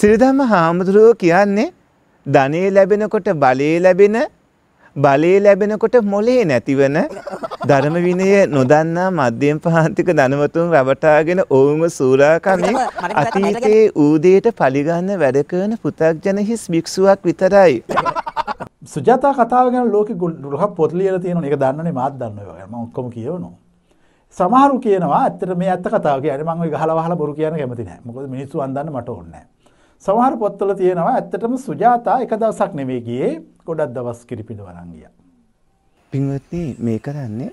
සිරිදම්ම හාමුදුරුවෝ කියන්නේ ධනේ ලැබෙනකොට බලේ ලැබෙන බලේ ලැබෙනකොට මොලේ නැතිවන ධර්ම විනය නොදන්නා මධ්‍යම පහන්තික ධනවතුන් රවටාගෙන ඔවුන්ව සූරාකමින් අතීතයේ ඌදේට පලිගන්න වැඩ කරන පු탁ජන හිස් භික්ෂුවක් විතරයි. සුජාතා කතාව ගැන ලෝක ගුල්හ පොත් ලියලා තියෙන එක දන්නනේ මාත් දන්නවා මම ඔක්කොම කියවනවා. සමහරු කියනවා ඇත්තට මේ ඇත්ත කතාව කියන්නේ මම ඔය ගහලා වහලා බොරු කියන්න කැමති නැහැ. මොකද මිනිස්සු අන්දන්න මට ඕනේ නැහැ. සමහර පොත්වල තියෙනවා ඇත්තටම සුජාතා එක දවසක් නෙමෙයි ගියේ ගොඩක් දවස් කිරිපිඬු වරන් ගියා. පින්වත්නි මේ කරන්නේ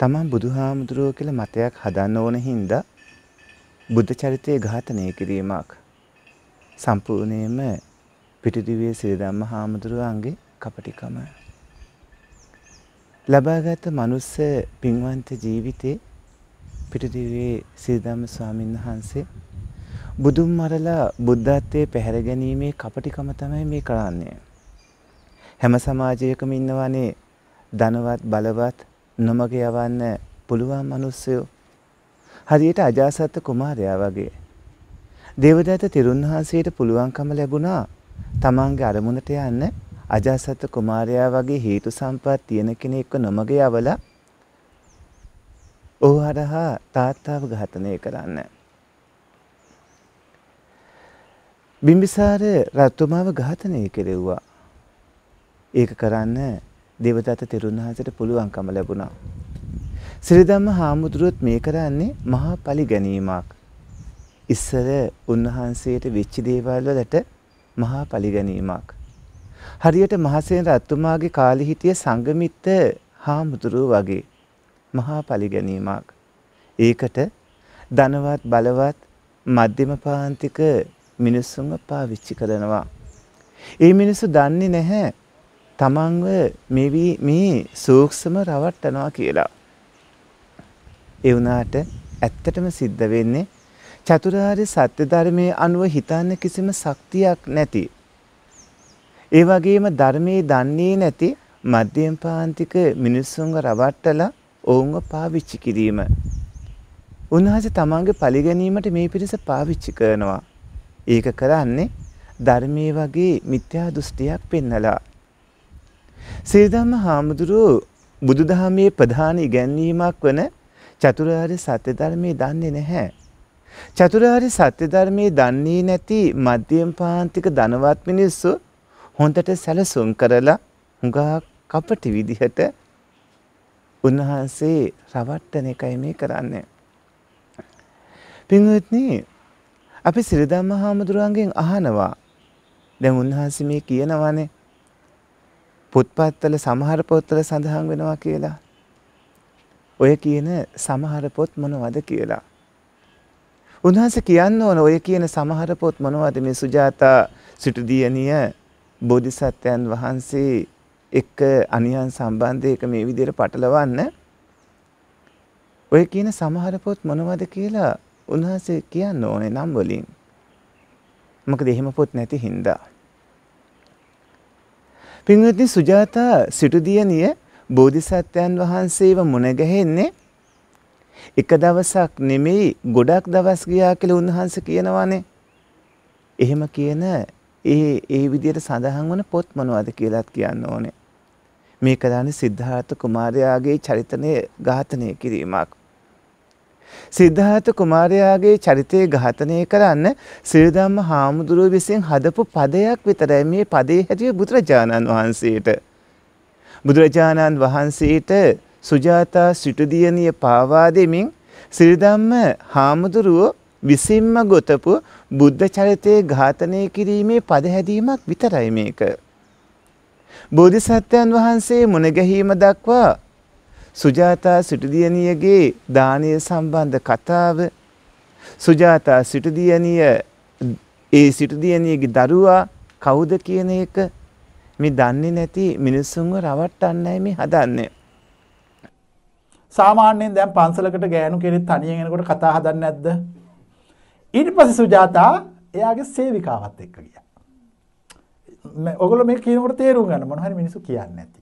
තමන් බුදුහාමුදුරුවෝ කියලා මතයක් හදන්න ඕන හින්දා බුද්ධ චරිතය ඝාතනය කිරීමක් සම්පූර්ණයෙන්ම පිටිදිවයේ සිරිධම්ම හාමුදුරුවන්ගේ කපටිකම ලබාගත් මනුස්ස පින්වන්ත ජීවිතේ පිටිදිවයේ සිරිධම්ම ස්වාමින්වහන්සේ බුදුන් මරලා බුද්ධත්වයේ පැහැර ගැනීමේ කපටිකම තමයි මේ කරන්නේ. හැම සමාජයකම ඉන්නවනේ ධනවත් බලවත් නොමග යවන්න පුළුවන් මිනිස්සු. හරියට අජාසත් කුමාරයා වගේ. දේවදත්ත තිරුන් වහන්සේට පුළුවන්කම ලැබුණා තමන්ගේ අරමුණට යන්න අජාසත් කුමාරයා වගේ හේතු සම්පත් තියෙන කෙනෙක්ව නොමග යවලා ඕහරහා තාත්තාව ඝාතනය කරන්න. බිම්බිසාර රත්තුමාව ඝාතනය කෙරෙව්වා. ඒක කරන්න දේවදත්ත තෙරුන් වහන්සේට පුළුවන්කම ලැබුණා. සිරිධම්ම හාමුදුරුවොත් මේ කරන්නේ මහා පලි ගැනීමක්. ඉස්සර උන්වහන්සේට වෙච්ච දේවල් වලට මහා පලි ගැනීමක්. හරියට මහසෙන් රත්තුමාගේ කාලේ හිටිය සංගමිත්ත හාමුදුරුව වගේ මහා පලි ගැනීමක්. ඒකට ධනවත් බලවත් මධ්‍යම පාන්තික මිනිස්සුන්ව පාවිච්චි කරනවා. ඒ මිනිස්සු දන්නේ නැහැ තමන්ව මේ සූක්ෂම රවට්ටනවා කියලා. ඒ වුණාට ඇත්තටම සිද්ධ වෙන්නේ චතුරාර්ය සත්‍ය ධර්මයේ අනුව හිතන්න කිසිම ශක්තියක් නැති. ඒ වගේම ධර්මයේ දන්නේ නැති මධ්‍යම පාන්තික මිනිස්සුන්ව රවට්ටලා ඔවුන්ව පාවිච්චි කිරීම. උන්වහන්සේ තමන්ගේ පරිගැනීමට මේ පිරිස පාවිච්චි කරනවා. ඒක කරන්නේ ධර්මයේ වගේ මිත්‍යා දෘෂ්ටියක් පෙන්නලා. සේදම්ම හාමුදුරුව බුදුදහමේ ප්‍රධාන ඉගැන්වීමක් වන චතුරාර්ය සත්‍ය ධර්මයේ දන්නේ නැහැ. චතුරාර්ය සත්‍ය ධර්මයේ දන්නේ නැති මධ්‍යම පාන්තික ධනවත් මිනිස්සු හොඳට සැලසුම් කරලා හුඟා කපටි විදිහට උන්වහන්සේ රවට්ටන එකයි මේ කරන්නේ. පින්වත්නි අපි සිරිදම්ම හාමුදුරුවන්ගෙන් අහනවා දැන් උන්වහන්සේ මේ කියනවානේ පුත්පත්වල සමහර පොත්වල සඳහන් වෙනවා කියලා. ඔය කියන සමහර පොත් මොනවද කියලා. උන්වහන්සේ කියන්න ඕන ඔය කියන සමහර පොත් මොනවද මේ සුජාතා සිටු දියණිය බෝධිසත්වයන් වහන්සේ එක්ක අනියන් සම්බන්ධයක මේ විදිහට පටලවන්න ඔය කියන සමහර පොත් මොනවද කියලා උන්වහන්සේ කියන්න ඕනේ නම් වලින්. මොකද එහෙම පොත් නැති හින්දා. පින්වත්නි සුජාතා සිටුදියණිය බෝධිසත්වයන් වහන්සේව මුණ ගැහෙන්නේ එක දවසක් නෙමෙයි ගොඩක් දවස් ගියා කියලා උන්වහන්සේ කියනවානේ. එහෙම කියන ඒ ඒ විදිහට සඳහන් වන පොත් මොනවද කියලාත් කියන්න ඕනේ. මේ කරන්නේ සිද්ධාර්ථ කුමාරයාගේ චරිතය ඝාතනය කිරීමක්. සිද්ධාර්ථ කුමාරයාගේ චරිතය ඝාතනය කරන්න සිරිධම්ම හාමුදුරුව විසින් හදපු පදයක් විතරයි මේ පදේ හැටිය බුදුරජාණන් වහන්සේට. බුදුරජාණන් වහන්සේට සුජාතා සිටුදියණිය පාවා දෙමින් සිරිධම්ම හාමුදුරුව විසින්ම ගොතපු බුද්ධ චරිතය ඝාතනය කිරීමේ පද හැදීමක් විතරයි මේක. බෝධිසත්වයන් වහන්සේ මුණගැහීම දක්වා සුජාතා සිටුදියණියගේ දානය සම්බන්ධ කතාව සුජාතා සිටුදියණිය ඒ සිටුදියණියගේ දරුවා කවුද කියන එක මේ දන්නේ නැති මිනිස්සුන්ව රවට්ටන්නයි මේ හදන්නේ. සාමාන්‍යයෙන් දැන් පන්සලකට ගෑනු කෙනෙක් තනියෙන් එනකොට කතා හදන්නේ නැද්ද? ඊට පස්සේ සුජාතා එයාගේ සේවිකාවත් එක්ක ගියා. ඔගොල්ලෝ මේ කියනකොට තේරුම් ගන්න මොන හරි මිනිස්සු කියන්නේ නැති.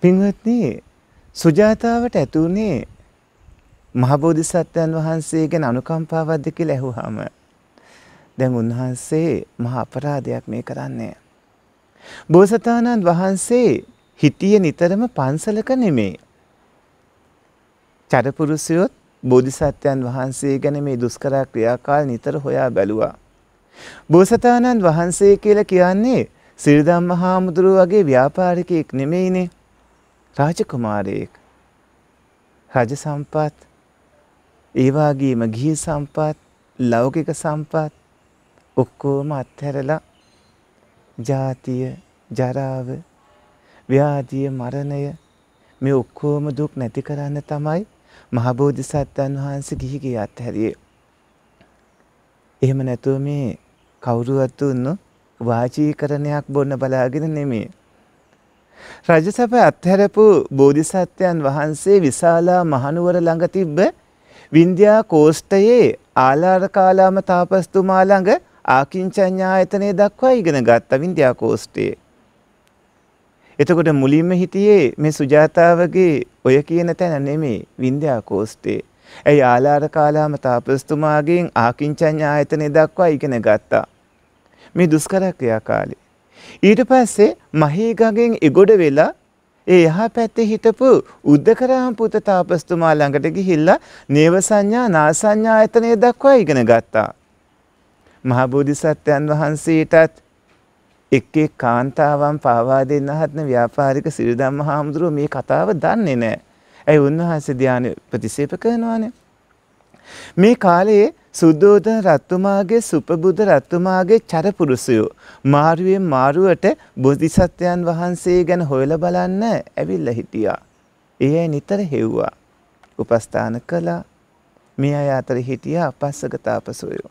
පින්වත්නි සුජාතාවට ඇතුනේ මහබෝධිසත්වයන් වහන්සේ ගැන අනුකම්පාවක්ද කියලා ඇහුවාම දැන් උන්වහන්සේ මහා අපරාධයක් මේ කරන්නේ. බෝසතාණන් වහන්සේ හිටියේ නිතරම පන්සලක නෙමේ. චරපුරුෂයොත් බෝධිසත්වයන් වහන්සේ ගැන මේ දුෂ්කර ක්‍රියාකාල නිතර හොයා බැලුවා. බෝසතාණන් වහන්සේ කියලා කියන්නේ සිරිදම්ම හාමුදුරුව වගේ ව්‍යාපාරිකයෙක් නෙමෙයිනේ. රාජකුමාරයෙක් රජ සම්පත් ඒවාගේම ගිහි සම්පත් ලෞකික සම්පත් ඔක්කෝම අත්හැරලා ජාතිය ජරාව ව්‍යාධිය මරණය මේ ඔක්කෝම දුක් නැති කරන්න තමයි මහබෝධි සත්වන් වහන්සේ ගිහිගේ අත්හැරියේ. එහෙම නැතුව මේ කවුරුවත්තු උන්න වාචීකරණයක් බොන්න බලාගෙන නෙමේ. රජසැප අත්හැරපු බෝධිසත්වයන් වහන්සේ විශාලා මහනුවර ළඟ තිබ්බ වින්ධ්‍යා කෝෂ්ඨයේ ආලාරකාලාම තාපස්තුමා ළඟ ආකින්චඤ්ඤායතනය දක්වා ඉගෙන ගත්ත වින්ධ්‍යා කෝෂ්ඨයේ. එතකොට මුලින්ම හිටියේ මේ සුජාතාවගේ ඔය කියන තැන නෙමෙයි වින්ධ්‍යා කෝෂ්ඨේ. ඇයි ආලාරකාලාම තාපස්තුමාගෙන් ආකින්චඤ්ඤායතනය දක්වා ඉගෙන ගත්තා. මේ දුෂ්කර ක්‍රියාකාරී ඊට පස්සේ මහීගගෙන් එගොඩ වෙලා ඒ එහා පැත්තේ හිටපු උද්දකරාම පුත තාපස්තුමා ළඟට ගිහිල්ලා නේව සංඥා නා සංඥා ආයතනය දක්වා ඉගෙන ගත්තා. මහ බෝධිසත්වයන් වහන්සේටත් එක් එක් කාන්තාවන් පාවා දෙන්න හත්න ව්‍යාපාරික සිරිධම්ම හාමුදුරුවෝ මේ කතාව දන්නේ නැහැ. ඇයි උන්වහන්සේ ධානය ප්‍රතිසේප කරනවානේ? මේ කාලයේ සුද්ධෝදන රත්තුමාගේ සුපබුද රත්තුමාගේ චරපුරුෂයෝ මාරුවෙන් මාරුවට බෝධිසත්වයන් වහන්සේ ගැන හොයලා බලන්න ඇවිල්ලා හිටියා. ඒ අය නිතර හෙව්වා. උපස්ථාන කළා. මේ අය අතර හිටියා පස්සක තාපසයෝ.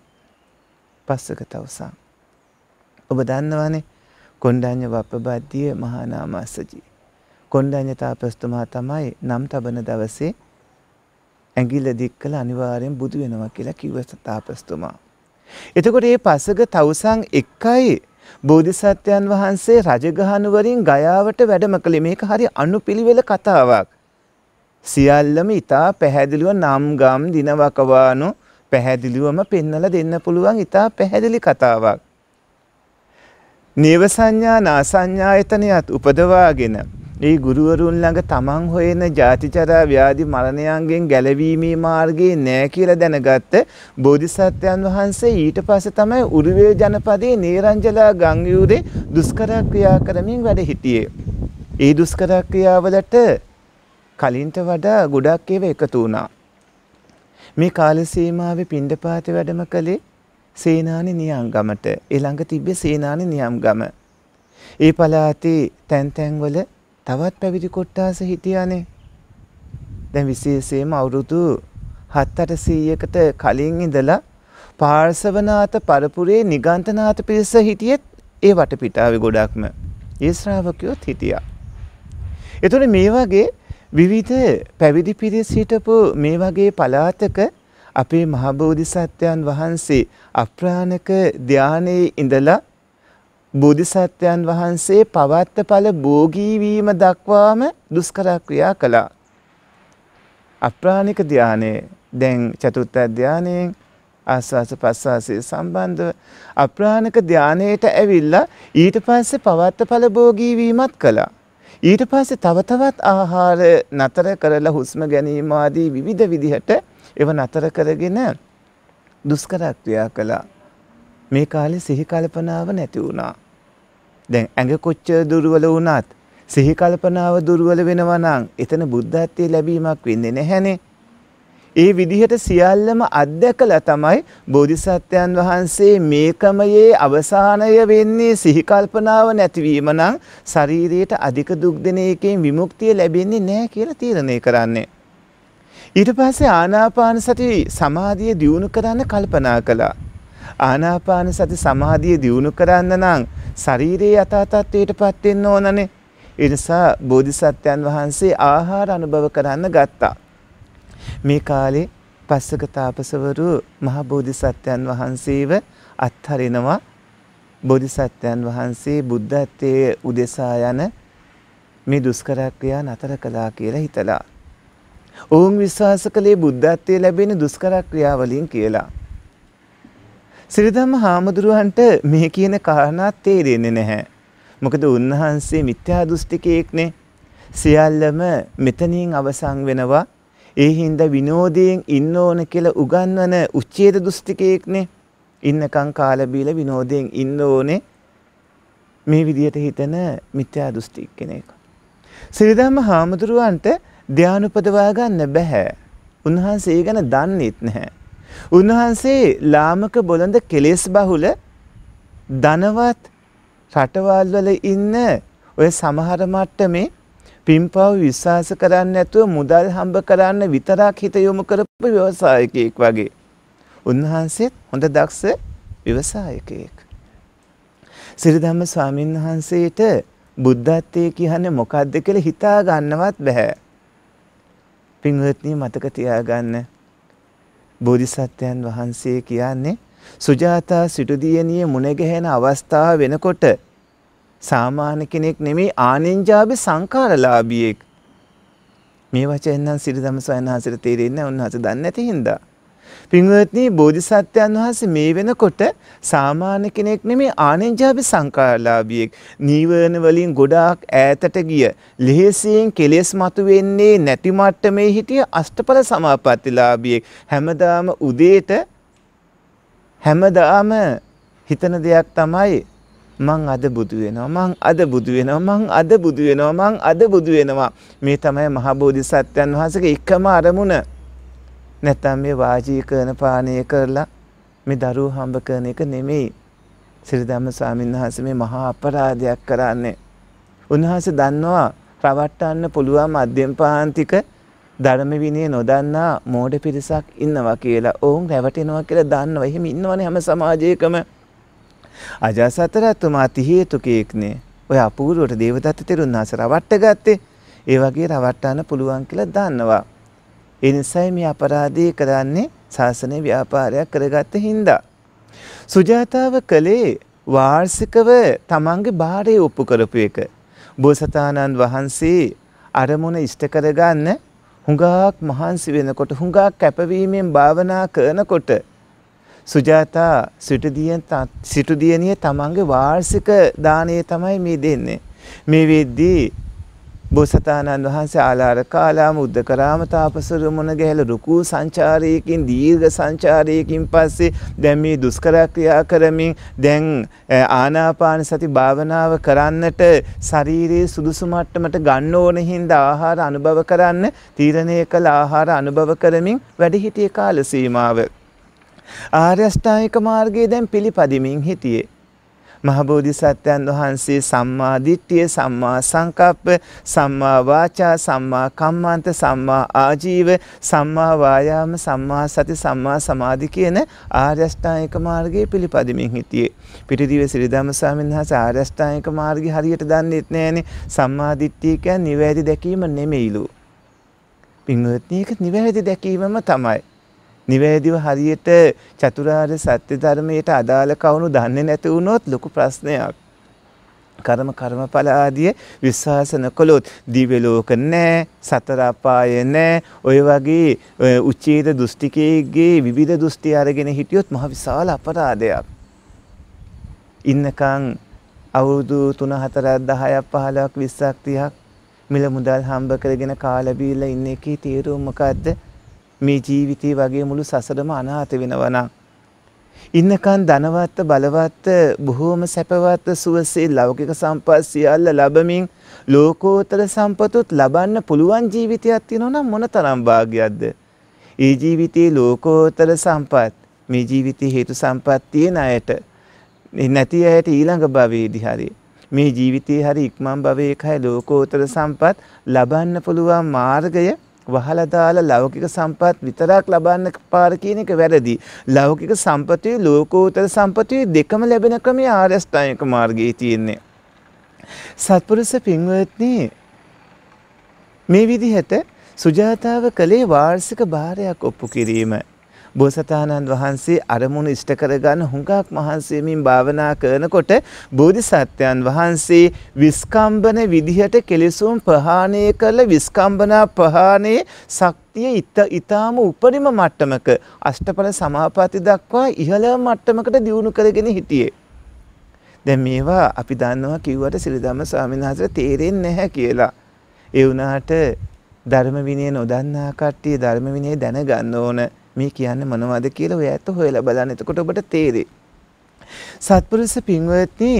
පස්සක තවුසන්. ඔබ දන්නවනේ කොණ්ඩඤ්ඤ වප්පබද්දිය මහානාමස්සජී. කොණ්ඩඤ්ඤ තාපස්තුමා තමයි නම් තබන දවසේ ඇඟිල්ල දික් කළ අනිවාර්යෙන් බුදු වෙනවා කියලා කිව්ව තාපස්තුමා. එතකොට මේ පසක තවුසන් එකයි බෝධිසත්වයන් වහන්සේ රජගහනුවරින් ගයාවට වැඩම කළේ මේක හරි අනුපිළිවෙල කතාවක්. සියල්ලම ඉතා පැහැදිලිව නම් ගම් දිනවකවානු පැහැදිලිවම පෙන්නල දෙන්න පුළුවන් ඉතා පැහැදිලි කතාවක්. නියව සංඥා නාසංඥායතනයත් උපදවාගෙන මේ ගුරුවරුන් ළඟ තමන් හොයන ජාතිචරා ව්‍යාධි මරණයන්ගෙන් ගැලවීමේ මාර්ගය නෑ කියලා දැනගත්ත බෝධිසත්වයන් වහන්සේ ඊට පස්සේ තමයි උරුවේ ජනපදයේ නේරංජලා ගංගියුරේ දුෂ්කර ක්‍රියා කරමින් වැඩ හිටියේ. ඒ දුෂ්කර ක්‍රියාවලට කලින්ට වඩා ගොඩක් ඒවා එකතු වුණා. මේ කාල සීමාවේ පිණ්ඩපාතේ වැඩම කළේ සේනානි නියම්ගමට. ඒ ළඟ තිබ්බේ සේනානි නියම්ගම. ඒ පළාතේ තැන් තැන්වල තවත් පැවිදි කොට්ටාස හිටියනේ. දැන් විශේෂයෙන්ම අවුරුදු 7-800කට කලින් ඉඳලා පාර්ශවනාත පරපුරේ නිගන්තනාත පිරිස හිටියෙත් ඒ වටපිටාවේ ගොඩක්ම ඒ ශ්‍රාවකයෝත් හිටියා. එතකොට මේ වගේ විවිධ පැවිදි පිරිස් හිටපු මේ වගේ පලාතක අපේ මහබෝධිසත්වයන් වහන්සේ අප්‍රාණක ධානයේ ඉඳලා බෝධිසත්වයන් වහන්සේ පවත්තඵල භෝගී වීම දක්වාම දුෂ්කර ක්‍රියා කළා. අප්‍රාණික ධානයේ දැන් චතුත්ථ ධානයෙන් ආස්වාස ප්‍රස්වාසයේ සම්බන්ධව අප්‍රාණික ධානයට ඇවිල්ලා ඊට පස්සේ පවත්තඵල භෝගී වීමත් කළා. ඊට පස්සේ තව තවත් ආහාර නතර කරලා හුස්ම ගැනීම ආදී විවිධ විදිහට ඒව නතර කරගෙන දුෂ්කර ක්‍රියා කළා. මේ කාලේ සිහි කල්පනාව නැති වුණා. දැන් ඇඟ කොච්චර දුර්වල වුණත් සිහි කල්පනාව දුර්වල වෙනවා නම් එතන බුද්ධත්වයේ ලැබීමක් වෙන්නේ නැහැනේ. ඒ විදිහට සියල්ලම අත්දැකලා තමයි බෝධිසත්වයන් වහන්සේ මේකමයේ අවසානය වෙන්නේ සිහි කල්පනාව නැතිවීම නම් ශරීරයට අධික දුක් දෙන එකෙන් විමුක්තිය ලැබෙන්නේ නැහැ කියලා තීරණය කරන්නේ. ඊට පස්සේ ආනාපාන සති සමාධිය දියුණු කරන්න කල්පනා කළා. ආනාපාන සති සමාධිය දියුණු කරන්න නම් ශරීරයේ යථාතත්වයට පත් වෙන්න ඕනනේ. ඒ නිසා බෝධිසත්වයන් වහන්සේ ආහාර අනුභව කරන්න ගත්තා. මේ කාලේ පස්සක තාපසවරු මහ බෝධිසත්වයන් වහන්සේව අත්හරිනවා. බෝධිසත්වයන් වහන්සේ බුද්ධත්වයේ උදෙසා යන මේ දුෂ්කර ක්‍රියා නතර කළා කියලා හිතලා. ඔවුන් විශ්වාස කළේ බුද්ධත්වයේ ලැබෙන දුෂ්කර ක්‍රියාවලින් කියලා. සිරිධම්ම හාමුදුරුවන්ට මේ කියන කාරණා තේරෙන්නේ නැහැ. මොකද උන්වහන්සේ මිත්‍යා දෘෂ්ටිකයෙක්නේ. සියල්ලම මෙතනින් අවසන් වෙනවා. ඒ හින්දා විනෝදයෙන් ඉන්න ඕන කියලා උගන්වන උච්ඡේද දෘෂ්ටිකයෙක්නේ. ඉන්නකම් කාලබීල විනෝදයෙන් ඉන්න ඕනේ. මේ විදියට හිතන මිත්‍යා දෘෂ්ටික කෙනෙක්. සිරිධම්ම හාමුදුරුවන්ට ධානුපදවා ගන්න බෑ. උන්වහන්සේ ඒ ගැන දන්නේත් නැහැ. උන්වහන්සේ ලාමක බොළඳ කෙලෙස් බහුල ධනවත් රටවල් වල ඉන්න ඔය සමහර මට්ටමේ පින්පව් විශ්වාස කරන්නේ නැතුව මුදල් හම්බ කරන්න විතරක් හිත යොමු කරපු ව්‍යවසායකයෙක් වගේ. උන්වහන්සේත් හොඳ දක්ෂ ව්‍යවසායකයෙක්. සිරිධම්ම ස්වාමීන් වහන්සේට බුද්ධත්වයේ කියන්නේ මොකක්ද කියලා හිතා ගන්නවත් බෑ. පින්වත්නි මතක තියාගන්න. බෝධිසත්වයන් වහන්සේ කියන්නේ සුජාතා සිටුදියණිය මුණගැහෙන අවස්ථාව වෙනකොට සාමාන්‍ය කෙනෙක් නෙමෙයි ආනෙන්ජාබේ සංකාරලාභියෙක්. මේ වචෙන් නම් සිරිදම්සයන් හසිර තේරෙන්නේ නැහැ උන්වහන්සේ දන්නේ නැති හින්දා. පින්වත්නි බෝධිසත්වයන් වහන්සේ මේ වෙනකොට සාමාන්‍ය කෙනෙක් නෙමේ ආනෙන්ජාභි සංකාරලාභියෙක්. නීවරණ වලින් ගොඩාක් ඈතට ගිය ලිහිසියෙන් කෙලෙස් මතුවෙන්නේ නැති මට්ටමේ හිටිය අෂ්ටඵල සමාපත්තිලාභියෙක්. හැමදාම උදේට හැමදාම හිතන දෙයක් තමයි මං අද බුදු වෙනවා මං අද බුදු වෙනවා මං අද බුදු වෙනවා මං අද බුදු වෙනවා මේ තමයි මහා බෝධිසත්වයන් වහන්සේගේ එකම අරමුණ නැත්තම් මේ වාජී කරන පානය කරලා මේ දරුවෝ හම්බ කරන එක නෙමෙයි. සිරිදම්ම ස්වාමීන් වහන්සේ මේ මහා අපරාධයක් කරන්නේ. උන්වහන්සේ දන්නවා රවට්ටන්න පුළුවන් මධ්‍යම පාන්තික ධර්ම විනය නොදන්නා මෝඩ පිරිසක් ඉන්නවා කියලා. ඔවුන් රැවටෙනවා කියලා දන්නවා. එහෙම ඉන්නවනේ හැම සමාජයකම. අජාසතරතුමා තිහේතුකෙක්නේ. ඔය අපූර්වට දේවදත්ත තෙරුන් ආස රවට්ට ගත්තේ. ඒ වගේ රවට්ටන්න පුළුවන් කියලා දන්නවා. ඒ නිසයි මේ අපරාධය කරන්නේ ශාසනය ව්‍යාපාරයක් කරගත්ත හින්දා. සුජාතාව කළේ වාර්සිකව තමන්ගේ භාරය ඔප්පු කරපු එක. බෝසතාණන් වහන්සේ අරමුණ ඉෂ්ට කරගන්න හුඟාක් මහන්සි වෙනකොට හුඟක් කැපවීමෙන් භාවනා කරනකොට සුජාතා සිටුදියනිය තමන්ගේ වාර්සික දානය තමයි මේ දෙන්නේ. මේ වෙද්දී බෝසතාණන් වහන්සේ ආලාර කාලාම උද්දකරාම තාපසරු මුණ ගැහල රුකු සංචාරයකින් දීර්ඝ සංචාරයකින් පස්සේ දැන් මේ දුෂ්කර ක්‍රියා කරමින් දැන් ආනාපාන සති භාවනාව කරන්නට ශරීරයේ සුදුසු මට්ටමට ගන්න ඕන හින්දා ආහාර අනුභව කරන්න තීරණය කළ ආහාර අනුභව කරමින් වැඩ හිටියේ කාල සීමාව ආර්ය අෂ්ටාංගික මාර්ගයේ දැන් පිළිපදිමින් හිටියේ මහබෝධිසත්වයන් වහන්සේ සම්මා දිට්ඨිය, සම්මා සංකප්ප, සම්මා වාචා, සම්මා කම්මන්ත, සම්මා ආජීව, සම්මා වායාම, සම්මා සති, සම්මා සමාධි කියන ආර්ය අෂ්ටාංගික මාර්ගයේ පිළිපදිමින් හිටියේ. පිටිදිව සිරිධම්ම ස්වාමීන් වහන්සේ ආර්ය අෂ්ටාංගික මාර්ගය හරියට දන්නේත් නෑනේ. සම්මා දිට්ඨිය කියන්නේ නිවැරදි දැකීම නෙමෙයිලු. පින්වත්නි, ඒක නිවැරදි දැකීමම තමයි. නිවැරදිව හරියට චතුරාර්ය සත්‍ය ධර්මයට අදාළ කවුණු දන්නේ නැති වුණොත් ලොකු ප්‍රශ්නයක්. කර්ම කර්මඵල ආදී විශ්වාස නොකළොත් දිව්‍ය ලෝක නැහැ සතර අපාය නැහැ ඔය වගේ උච්චේත දෘෂ්ටිකයේගේ විවිධ දෘෂ්ටි අරගෙන හිටියොත් මහ විශාල අපරාධයක් ඉන්නකන් අවුරුදු 3 4 10ක් 15ක් 20ක් 30ක් මිල මුදල් හම්බ කරගෙන කාලා බීලා ඉන්න එකේ තීරුව මොකද්ද මේ ජීවිතේ වගේ මුළු සසරම අනාථ වෙනවා නම් ඉන්නකන් ධනවත් බලවත් බොහෝම සැපවත් සුවසේ ලෞකික සම්පත් සියල්ල ලැබමින් ලෝකෝත්තර සම්පතුත් ලබන්න පුළුවන් ජීවිතයක් තියෙනවා නම් මොනතරම් වාසනාවක්ද ඒ ජීවිතේ ලෝකෝත්තර සම්පත් මේ ජීවිතේ හේතු සම්පත් තියෙන අයට නැති අයට ඊළඟ භවයේදී හරියි මේ ජීවිතයේ හරි ඉක්මන් භවයේ එකයි ලෝකෝත්තර සම්පත් ලබන්න පුළුවන් මාර්ගය වහලා දාලා ලෞකික සම්පත් විතරක් ලබන්න පාර කියන එක වැරදි. ලෞකික සම්පතේ ලෝකෝත්තර සම්පතේ දෙකම ලැබෙන ක්‍රමය ආරියස්ථානික මාර්ගයේ තියෙන්නේ. සත්පුරුෂ පින්වත්නි මේ විදිහට සුජාතාව කළේ වාර්ෂික භාරයක් ඔප්පු කිරීම බෝසතාණන් වහන්සේ අරමුණු ඉෂ්ට කරගන්න හුඟක් මහන්සියමින් භාවනා කරනකොට බෝධිසත්වයන් වහන්සේ විස්කම්බන විදිහට කෙලෙසුම් ප්‍රහාණය කළ විස්කම්බනා ප්‍රහාණයේ ශක්තිය ඉතාම උපරිම මට්ටමක අෂ්ටඵල සමාපatti දක්වා ඉහළ මට්ටමකට දියුණු කරගෙන හිටියේ. දැන් මේවා අපි දන්නවා කිව්වට සිරිදම්ම ස්වාමීන් වහන්සේ තේරෙන්නේ නැහැ කියලා. ඒ වුණාට ධර්ම විනය නොදන්නා කට්ටිය ධර්ම විනය දැනගන්න ඕන. මේ කියන්නේ මොනවද කියලා ඔය ඇත්ත හොයලා බලන්න. එතකොට ඔබට තේරෙයි. සත්පුරුෂ පින්වත්නි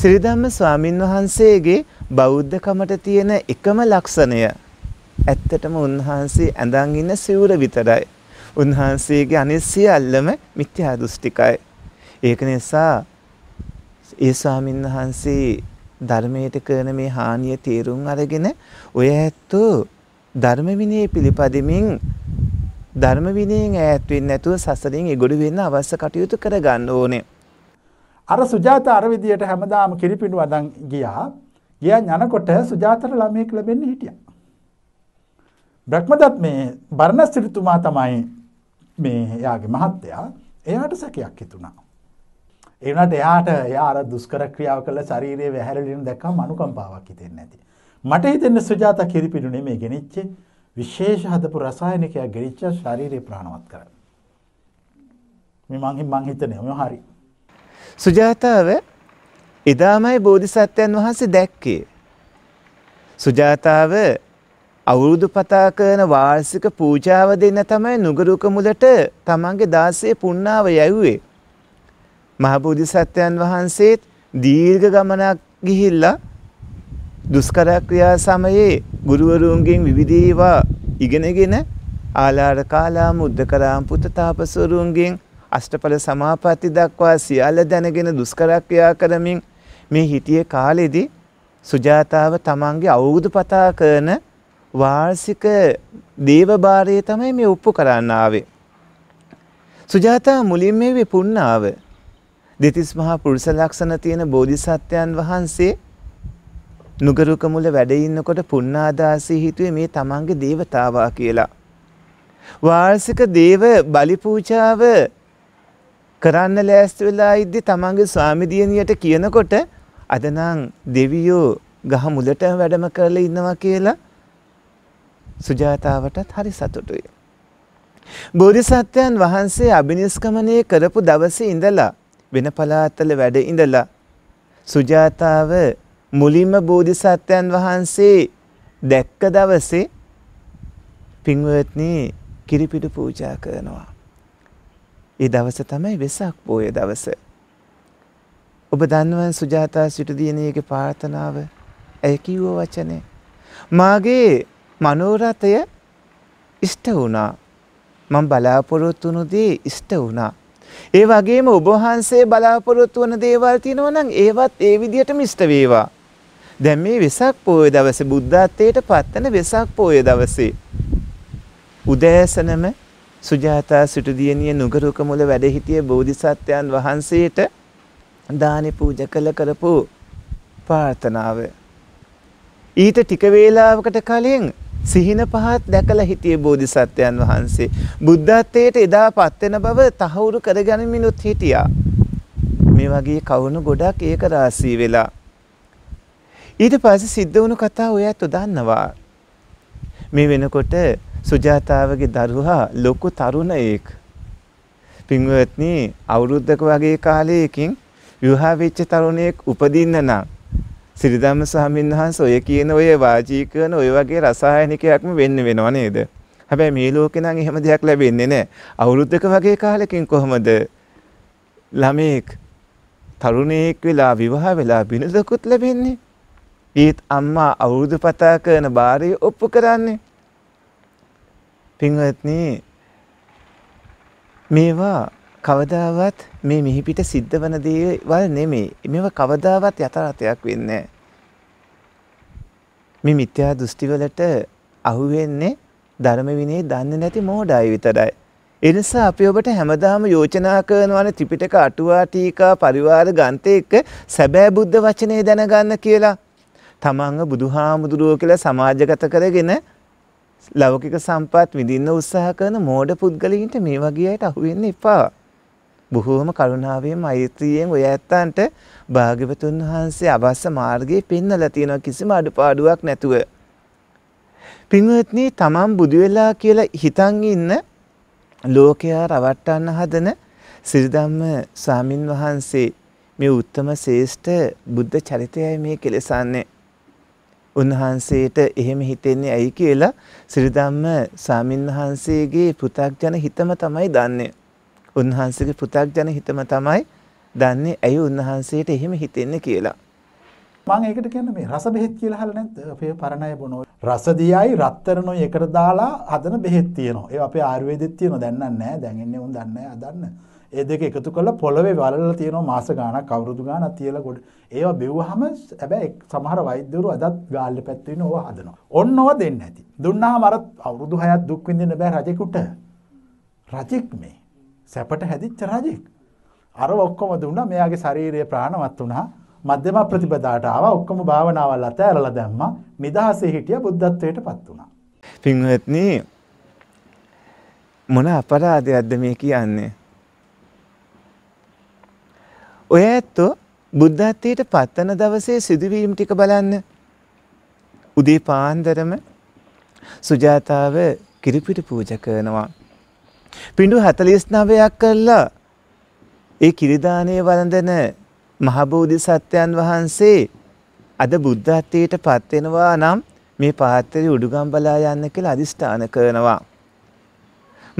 ශ්‍රීධම්ම ස්වාමින් වහන්සේගේ බෞද්ධකමට තියෙන එකම ලක්ෂණය ඇත්තටම උන්වහන්සේ ඇඳන් ඉන්න සිවුර විතරයි. උන්වහන්සේගේ අනිත් සියල්ලම මිත්‍යා දෘෂ්ටිකයි. ඒක නිසා ඒ ස්වාමින් වහන්සේ ධර්මයට කරන මේ හානිය තේරුම් අරගෙන ඔය ඇත්තෝ ධර්ම විනය පිළිපදිමින් ධර්ම විනයෙන් ඈත් වෙන්නේ නැතුව සසරින් ඉගොඩ වෙන්න අවශ්‍ය කටයුතු කරගන්න ඕනේ. අර සුජාත අර විදියට හැමදාම කිරිපිඬු වදන් ගියා. ගියා යනකොට සුජාතට ළමයෙක් ලැබෙන්න හිටියා. බ්‍රහ්මදත් මේ බර්ණස් සිටුමා තමයි මේ එයාගේ මහත්තයා. එයාට සැකයක් හිතුණා. ඒ වුණාට එයාට එයා අර දුෂ්කර ක්‍රියාව කළ ශාරීරියේ වැහැරලින දැක්කම අනුකම්පාවක් හිතෙන්නේ නැති. මට හිතෙන්නේ සුජාතා කිරිපිඬු නෙමෙයි ගෙනිච්චේ විශේෂ හදපු රසායනිකයක් ගෙනිච්චා ශරීරය ප්‍රාණවත් කරන්න. මේ මං මං හිතන්නේ ඔය හරි. සුජාතාව එදාමයි බෝධිසත්වයන් වහන්සේ දැක්කේ. සුජාතාව අවුරුදු පතා කරන වාර්ෂික පූජාව දෙන්න තමයි නුගරුක මුලට තමන්ගේ දාසේ පුණ්ණාව යැව්වේ. මහබෝධිසත්වයන් වහන්සේත් දීර්ඝ ගමනක් ගිහිල්ලා දුෂ්කර ක්‍රියා සමයේ ගුරුවරුන්ගෙන් විවිධ ඒවා ඉගෙනගෙන ආලාර කාලා මුද්දකරාම් පුත තාපසවරුන්ගෙන් අෂ්ටඵල සමාපatti දක්වා සියල්ල දැනගෙන දුෂ්කර ක්‍රියා කරමින් මේ හිටියේ කාලෙදී සුජාතාව තමන්ගේ අවුරුදු පතා කරන වාර්ෂික දේවභාරය තමයි මේ උප්පු කරන්න ආවේ. සුජාතා මුලින් මේ විපුන්නාව දෙතිස් මහා පුරුෂ ලක්ෂණ තියෙන බෝධිසත්වයන් වහන්සේ නුගරුක මුල වැඩ ඉන්නකොට පුණ්ණාදාසී හිතුවේ මේ තමන්ගේ దేవතාවා කියලා. වාර්ෂික දේව බලි පූජාව කරන්න ලෑස්ති වෙලා ඉද්දි තමන්ගේ ස්වාමි දියණියට කියනකොට අද නම් දෙවියෝ ගහ මුලට වැඩම කරලා ඉන්නවා කියලා සුජාතාවටත් හරි සතුටුයි. බෝධිසත්වයන් වහන්සේ අභිනිෂ්ක්‍මණය කරපු දවසේ ඉඳලා වෙන පළාත්වල වැඩ ඉඳලා සුජාතාව මුලින්ම බෝධිසත්වයන් වහන්සේ දැක්ක දවසේ පින්වත්නි කිරිපිටු පූජා කරනවා. ඒ දවස තමයි වෙසක් පෝය දවස. ඔබ දන්නවන් සුජාතා සිටුදියනයගේ පාර්ථනාව ඇය කිව්ව වචනය. මාගේ මනෝරථය ඉෂ්ට වුණා. මං බලාපොරොත්තුනුදේ ඉෂ්ට වුණා. ඒ වගේම ඔබහන්සේ බලාපොරොත්තු වන දේවල් තිනවනම් ඒවත් ඒ විදිහට මිෂ්ට වේවා. දැන් මේ වෙසක් පොය දවසේ බුද්ධත්වයට පත්වන වෙසක් පොය දවසේ උදෑසනම සුජාතා සිටු දියණිය නුගරුක මුල වැඩ සිටිය බෝධිසත්වයන් වහන්සේට දානි පූජා කළ කරපු ප්‍රාර්ථනාව ඊට ටික වේලාවකට කලින් සිහින පහත් දැකලා හිටියේ බෝධිසත්වයන් වහන්සේ බුද්ධත්වයට එදා පත්වෙන බව තහවුරු කරගනිමිනුත් හිටියා මේ වගේ කවුණු ගොඩක් ඒක රාසී වෙලා ඊට පස්සේ සිද්ධ වුණු කතා ඔය ඇත්ත දන්නවා. මේ වෙනකොට සුජාතාවගේ දරුවා ලොකු තරුණයෙක්. පින්වත්නි අවුරුද්දක වගේ කාලයකින් විවාහ වෙච්ච තරුණයෙක් උපදින්න නම් සිරිදම්ම ස්වාමීන් වහන්සේ ඔය කියන ඔය වාචී කරන ඔය වගේ රසායනිකයක්ම වෙන්න වෙනව නේද? හැබැයි මේ ලෝකේ නම් එහෙම දෙයක් ලැබෙන්නේ නැහැ. අවුරුද්දක වගේ කාලෙකින් කොහොමද ළමෙක් තරුණයෙක් වෙලා විවාහ වෙලා බිනදකුත් ලැබෙන්නේ? ඒත් අම්මා අවුරුදු පතා කරන බාරය ඔප්පු කරන්නේ. පින්වත්න මේවා කවදාවත් මේ මිහිපිට සිද්ධ වන දේවල් නෙමේ මෙව කවදාවත් යථරථයක් වෙන්නේ. මේ මිත්‍යා දෘෂ්ටිවලට අහුවෙන්නේ ධර්මවිනේ දන්න නැති මෝඩයි විතරයි. එනිසා අපි ඔබට හැමදාම යෝජනා කරනවන ත්‍රිපිටක අටුවා ටීකා පරිවාර ගන්තය එක්ක සැබෑ බුද්ධ වචනේ දැනගන්න කියලා තමන්ව බුදුහාමුදුරුවෝ කියලා සමාජගත කරගෙන ලෞකික සම්පත් විඳින්න උත්සාහ කරන මෝඩ පුද්ගලයින්ට මේ වගේ අයට අහු වෙන්න එපා. බොහෝම කරුණාවෙන් මෛත්‍රියෙන් ඔය ඇත්තන්ට භාග්‍යවතුන් වහන්සේ අවශ්‍ය මාර්ගයේ පෙන්වලා තියෙනවා කිසිම අඩුපාඩුවක් නැතුව. පින්වත්නි තමන් බුදු වෙලා කියලා හිතන් ඉන්න ලෝකයා රවට්ටන්න හදන සිරිධම්ම ස්වාමින් වහන්සේ මේ උත්තම ශ්‍රේෂ්ඨ බුද්ධ චරිතයයි මේ කෙලෙසන්නේ. උන්වහන්සේට එහෙම හිතෙන්නේ ඇයි කියලා සිරිධම්ම සාමින්වහන්සේගේ පෘථග්ජන හිතම තමයි දන්නේ. උන්වහන්සේගේ පෘථග්ජන හිතම තමයි දන්නේ ඇයි උන්වහන්සේට එහෙම හිතෙන්නේ කියලා. මම ඒකට කියන්නේ මේ රස බෙහෙත් කියලා අහලා නැද්ද? අපේ පරණ අය බොනෝ. රසදියයි රත්තරණොයි එකට දාලා හදන බෙහෙත් තියෙනවා. ඒ අපේ ආයුර්වේදෙත් තියෙනවා. දැන් නෑ. දැන් එන්නේ උන් දන්නේ නෑ. ඒ දෙක එකතු කළ පොළවේ වලල තියෙන මාස ගානක් අවුරුදු ගානක් තියලා ගොඩ ඒවා බෙව්වහම හැබැයි සමහර වෛද්‍යවරු අදත් ගාල්ල පැත්තේ ඉන්න ඕවා හදනවා. ඔන්නව දෙන්න ඇති. දුන්නාම අර අවුරුදු 6ක් දුක් විඳින්න බෑ රජෙකුට. රජෙක් මේ. සැපට හැදිච්ච රජෙක්. අර ඔක්කොම දුන්නා මෙයාගේ ශාරීරිය ප්‍රාණවත් වුණා. මධ්‍යම ප්‍රතිපදාට ආවා ඔක්කොම භාවනාවල් අතහැරලා දැම්මා. නිදහසේ හිටිය බුද්ධත්වයටපත් වුණා. පින්වත්නි මොන අපරාධයක්ද මේ කියන්නේ? ඔය ඇත්තෝ බුද්ධත්වයට පත්වන දවසේ සිදුවීම් ටික බලන්න. උදේ පාන්දරම සුජාතාව කිරිපිට පූජ කරනවා. පිඩු හතලිස් නවයක් කරලා ඒ කිරිදානය වළඳන මහබෝධි සත්‍යයන් වහන්සේ අද බුද්ධත්වයට පත්වෙනවා නම් මේ පාත්තරය උඩුගම්බලා යන්න කළ අධිෂ්ඨාන කරනවා.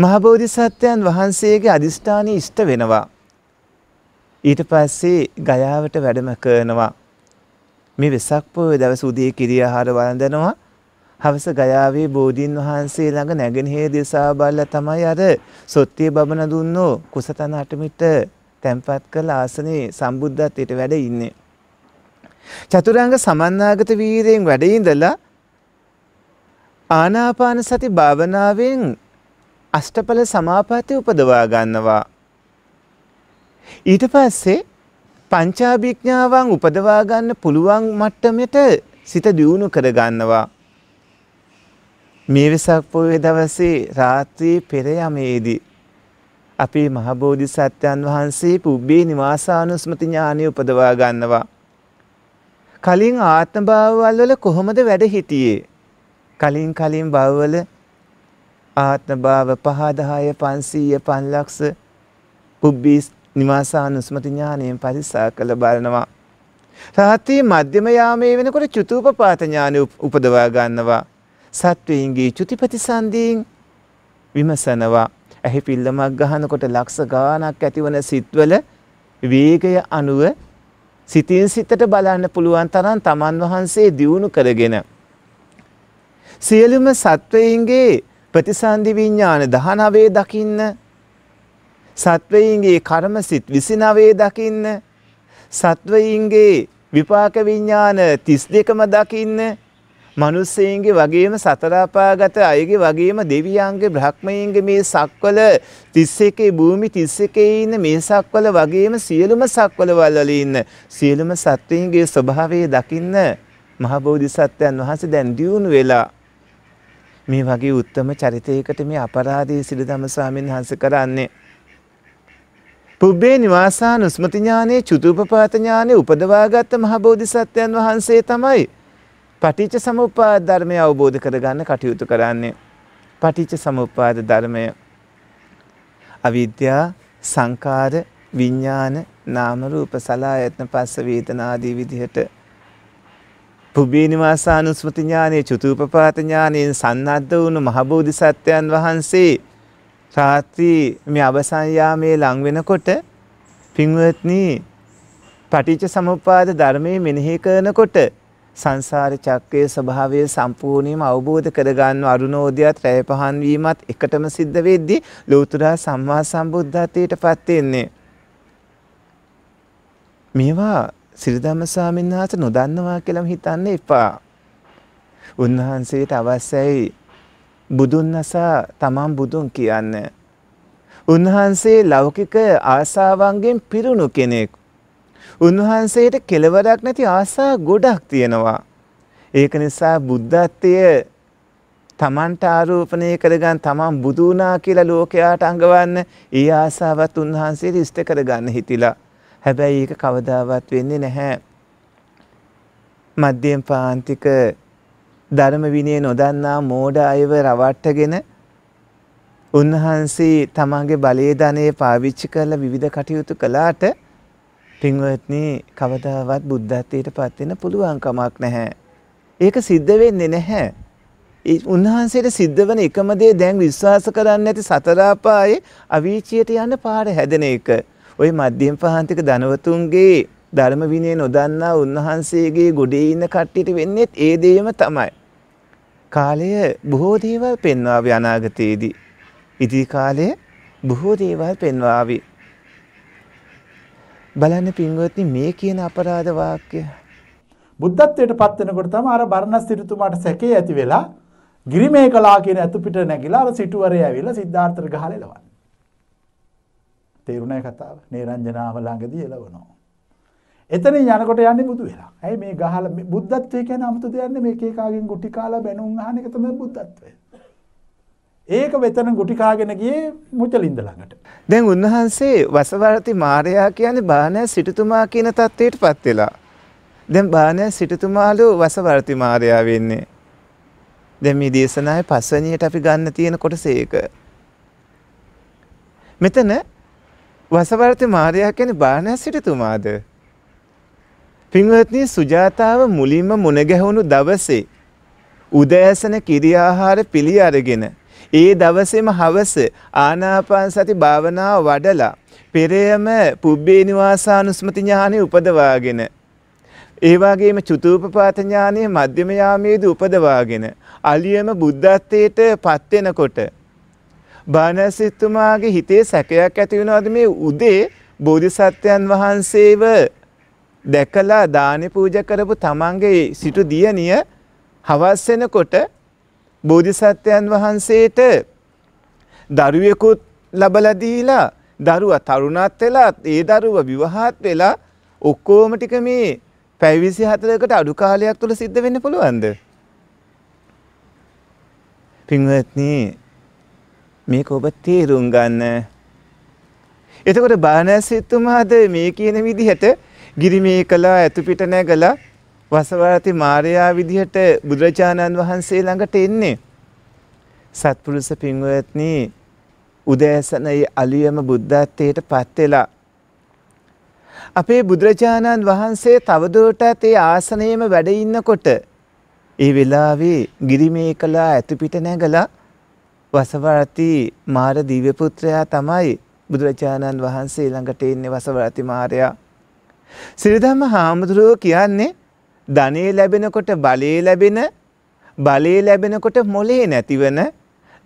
මහබෝධි සත්‍යයන් වහන්සේගේ අධිෂ්ඨානය ඉෂ්ට වෙනවා. ඊට පස්සේ ගයාවට වැඩම කරනවා. මේ වෙසක් පොය දවස උදේ කිරියාහාර වළඳනවා. හවස ගයාවේ බෝධීන් වහන්සේ ළඟ නැගෙනහිර දිසා බල්ලා තමයි අර සොත්තිය බබන දුන්නෝ කුසතන අටමිට තැන්පත් කළ ආසනයේ සම්බුද්ධත්වයට වැඩ ඉන්නේ. චතුරංග සමන්නාගත වීරයෙන් වැඩ ඉඳලා ආනාපාන සති භාවනාවෙන් අෂ්ටඵල සමාපatti උපදවා ගන්නවා. ඊට පස්සේ පංචාභිඥාවන් උපදවා ගන්න පුළුවන් මට්ටමට සිත දියුණු කර ගන්නවා. මේ වෙසක් පොයේ දවසේ රාත්‍රී පෙර යමේදී අපේ මහ බෝධිසත්වයන් වහන්සේ පුබ්බේ නිවාසානුස්මති ඥානය උපදවා ගන්නවා. කලින් ආත්ම භාවවල වල කොහොමද වැඩ හිටියේ? කලින් කලින් භවවල ආත්ම භාව 5 10 500 5 ලක්ෂ පුබ්බී නිවාසානුස්මති ඥානයෙන් පරිසා කළ බලනවා. රාත්‍රී මධ්‍යම යාමයේ වෙනකොට චුතූපපාත ඥානය උපදවා ගන්නවා. සත්වයින්ගේ චුතිපතිසන්දීන් විමසනවා. ඇහි පිල්ලමක් ගහනකොට ලක්ෂ ගානක් ඇතිවන සිත්වල වේගය අනුව සිතින් සිතට බලන්න පුළුවන් තරම් තමන් වහන්සේ දියුණු කරගෙන. සියලුම සත්වයින්ගේ ප්‍රතිසන්ධි විඤ්ඥාන දහනවේ දකින්න සත්වයින්ගේ කර්මසිත් 29 දකින්න සත්වයින්ගේ විපාක විඥාන 32ම දකින්න මනුස්සයන්ගේ වගේම සතරාපාගත අයගේ වගේම දෙවියන්ගේ බ්‍රහ්මයන්ගේ මේ සක්වල 31 භූමි 31 ඉන්න මේ සක්වල වගේම සියලුම සක්වල වල ඉන්න සියලුම සත්වයින්ගේ ස්වභාවය දකින්න මහ බෝධිසත්වයන් වහන්සේ දැන් දියුණු වෙලා මේ වගේ උත්තම චරිතයකට මේ අපරාධයේ සිරිදම ස්වාමීන් වහන්සේ කරන්නේ පුබ්බේ නිවාසාන උස්මති ඥානයේ චුතුපපාත ඥානයේ උපදවාගත් මහ බෝධිසත්වයන් වහන්සේ තමයි පටිච්ච සමුප්පාද ධර්මය අවබෝධ කරගන්න කටයුතු කරන්නේ. පටිච්ච සමුප්පාද ධර්මය අවිද්‍යා සංකාර විඤ්ඥාන නාමරූප සලායත්න පස්ස වේතනාදී විදිහට පුබීනිවාසානුස්මතිඥානයේ චුතූපපාතඥානයෙන් සන්නද්ධ වුණු මහබෝධි සත්‍යයන් වහන්සේ රාත්‍රී මේ අවසන්යාමයේ ලං වෙනකොට පින්වත්නි පටිච්ච සමුප්පාද ධර්මයේ මෙනෙහි කරනකොට සංසාර චක්‍රයේ ස්වභාවය සම්පූර්ණයෙන්ම අවබෝධ කරගන්න අරුණෝදයත් රැය පහන් වීමත් එකටම සිද්ධ වෙද්දී ලෝතුරා සම්මා සම්බුද්ධත්වයටපත් වෙන්නේ. මේවා සිරිධම්ම ස්වාමීන් වහන්සේ නොදන්නවා කියලා හිතන්න එපා. උන්වහන්සේට අවශ්‍යයි බුදුන් නසා තමන් බුදුන් කියන්න. උන්වහන්සේ ලෞකික ආසාවන්ගෙන් පිරුණු කෙනෙක්. උන්වහන්සේට කෙලවරක් නැති ආසා ගොඩක් තියෙනවා. ඒක නිසා බුද්ධත්වය තමන්ට ආරෝපණය කරගන්න තමන් බුදුනා කියලා ලෝකයාට අඟවන්න ඒ ආසාවත් උන්වහන්සේට ඉෂ්ට කරගන්න හිතිලා. හැබැයි ඒක කවදාවත් වෙන්නේ නැහැ. මධ්‍යම පාන්තික ධර්ම විනය නොදන්නා මෝඩ අයව රවට්ටගෙන උන්වහන්සේ තමන්ගේ බලයේ ධනය පාවිච්චි කරලා විවිධ කටයුතු කළාට පින්වත්නි කවදාවත් බුද්ධත්වයට පත් වෙන්න පුළුවන් කමක් නැහැ. ඒක සිද්ධ වෙන්නේ නැහැ. උන්වහන්සේට සිද්ධ වෙන එකම දේ දැන් විශ්වාස කරන්න ඇති සතරාපායේ අවීචියට යන පාර හැදෙන එක. ওই මධ්‍යම පහන්තික ධනවතුන්ගේ ධර්ම විනය නොදන්නා උන්වහන්සේගේ ගොඩේ ඉන්න කට්ටියට වෙන්නේ ඒ දේම තමයි. කාලය බොහෝ දේවල් පෙන්වාවි අනාගතයේදී. ඉදිරි කාලය බොහෝ දේවල් පෙන්වාවි. බලන්න පින්වත්නි මේ කියන අපරාධ වාක්‍ය බුද්ධත්වයට පත් වෙනකොට තමයි අර බර්ණස් සිටුතුමාට සැකේ ඇති වෙලා ගිරිමේ කලා කියන ඇතු පිට නැගිලා අර සිටුවරේ ඇවිල්ලා සිද්ධාර්ථර ගහලා එලවන්නේ. තේරුණා කතාව. නේරංජනාව ළඟදී එලවනවා. එතනින් යනකොට යන්නේ බුදු වෙලා. ඇයි මේ ගහලා බුද්ධත්වය කියන්නේ 아무ත දෙයක් නෙමෙයි. මේක එකාගෙන් ගුටි කාලා බැනුම් අහන එක තමයි බුද්ධත්වය. ඒක වෙතන ගුටි කාගෙන ගියේ මුචලින්ද ළඟට. දැන් උන්වහන්සේ වසවර්ති මාර්යා කියන්නේ බාණෑ සිටුතුමා කියන தത്വයටපත් වෙලා. දැන් බාණෑ සිටුතුමාලු වසවර්ති මාර්යා වෙන්නේ. දැන් මේ දේශනාවේ පස්වෙනියට අපි ගන්න තියෙන කොටස ඒක. මෙතන වසවර්ති මාර්යා කියන්නේ බාණෑ සිටුතුමාද? පින්වත්නි සුජාතාව මුලින්ම මුණගැහුණු දවසේ උදෑසන කිරියාහාර පිළි අරගෙන ඒ දවසේම හවස ආනාපාන සති භාවනාව වඩලා පෙරයම පුබ්බේ නිවාසානුස්මති ඥානෙ උපදවාගෙන ඒ වගේම චතුූපපාත ඥානෙ මධ්‍යම යාමේදී උපදවාගෙන අලියම බුද්ධත්වයට පත් වෙනකොට බානසිතුමාගේ හිතේ සැකයක් ඇති වෙනවද මේ උදේ බෝධිසත්වයන් වහන්සේව දැකලා දානි පූජ කරපු තමන්ගේ සිටු දියණිය හවස් වෙනකොට බෝධිසත්වයන් වහන්සේට දරුවෙකුත් ලබලා දීලා දරුවා තරුණත් වෙලා ඒ දරුවා විවාහත් වෙලා ඔක්කොම ටික මේ පැය 24කට අඩු කාලයක් තුල සිද්ධ වෙන්න පුළුවන්ද? පින්වත්නි මේක ඔබ තේරුම් ගන්න. එතකොට බානසිතුමාද මේ කියන විදිහට ගිරිමේ කළා ඇතුපිට නැගලා වසවරති මාරයා විදිහට බුදුරජාණන් වහන්සේ ළඟට එන්නේ. සත්පුරුෂ පින්වත්නි උදෑසනයේ අලියම බුද්ධත්වයට පත් වෙලා අපේ බුදුරජාණන් වහන්සේ තවදුරටත් ඒ ආසනයේම වැඩ ඉන්නකොට ඒ වෙලාවේ ගිරිමේ කළා ඇතුපිට නැගලා වසවරති මාර දිව්‍ය පුත්‍රයා තමයි බුදුරජාණන් වහන්සේ ළඟට එන්නේ වසවරති මාරයා සිරිදම්ම හාමුදුරුවෝ කියන්නේ ධනේ ලැබෙනකොට බලේ ලැබෙන බලේ ලැබෙනකොට මොලේ නැතිවන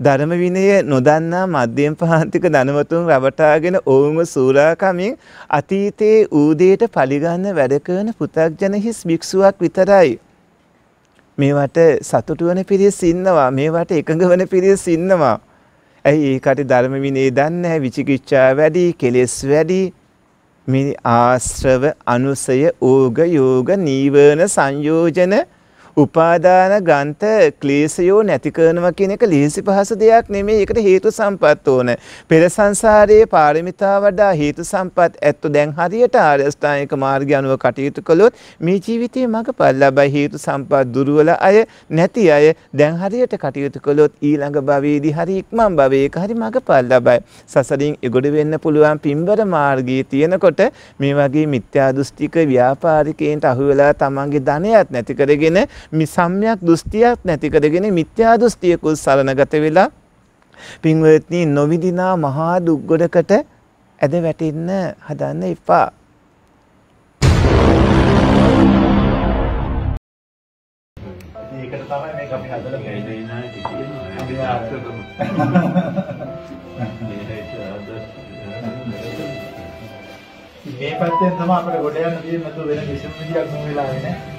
ධර්ම විනය නොදන්නා මධ්‍යම පහන්තික ධනවතුන් රවටාගෙන ඔවුන්ව සූරාකමින් අතීතයේ ඌදේට පලිගන්න වැඩ කරන පු탁ජන හිස් භික්ෂුවක් විතරයි. මේවට සතුටු වන පිරිස් ඉන්නවා. මේවට එකඟ වන පිරිස් ඉන්නවා. ඇයි ඒකට ධර්ම විනය දන්නේ නැහැ, විචිකිච්ඡා වැඩි, කෙලෙස් වැඩි, මේ ආශ්‍රව අනුසය ඕග යෝග නීවන සංයෝජන උපාදාන ග්‍රන්ථ ක්ලේශයෝ නැති කරනවා කියන එක ලිහිසි පහසු දෙයක් නෙමෙයි. ඒකට හේතු සම්පත් ඕන. පෙර සංසාරයේ පාරමිතා වඩා හේතු සම්පත් ඇත්තු දැන් හරියට ආර්ය අෂ්ටාංගික මාර්ගය අනුව කටයුතු කළොත් මේ ජීවිතයේ මඟපල් ලබයි හේතු සම්පත් දුර්වල අය නැති අය දැන් හරියට කටයුතු කළොත් ඊළඟ භවයේදී හරි ඉක්මන් භවයක හරි මඟපල් ලබයි. සසරින් එගොඩ වෙන්න පුළුවන් පින්බර මාර්ගයේ තියෙනකොට මේ වගේ මිත්‍යා දෘෂ්ටික ව්‍යාපාරිකයන්ට අහු වෙලා තමන්ගේ ධනයත් නැති කරගෙන සම්යක් දෘෂ්ටියක් නැතිකරගෙන මිත්‍යා දෘෂ්ටියකුත් සරණගත වෙලා පින්වත්නි නොවිදිනා මහා දුක්ගොඩකට ඇද වැටෙන්න හදන්න එපා. ඒකට තමයි මේක අපි හදලා ගේන්නේ නෑ කිසිම අපි ආසකම මේ පැත්තෙන් තමයි අපිට ගොඩ යන්න තියෙන්නේ නැතුව වෙන කිසිම විදියක් මොන වෙලාවෙ නෑ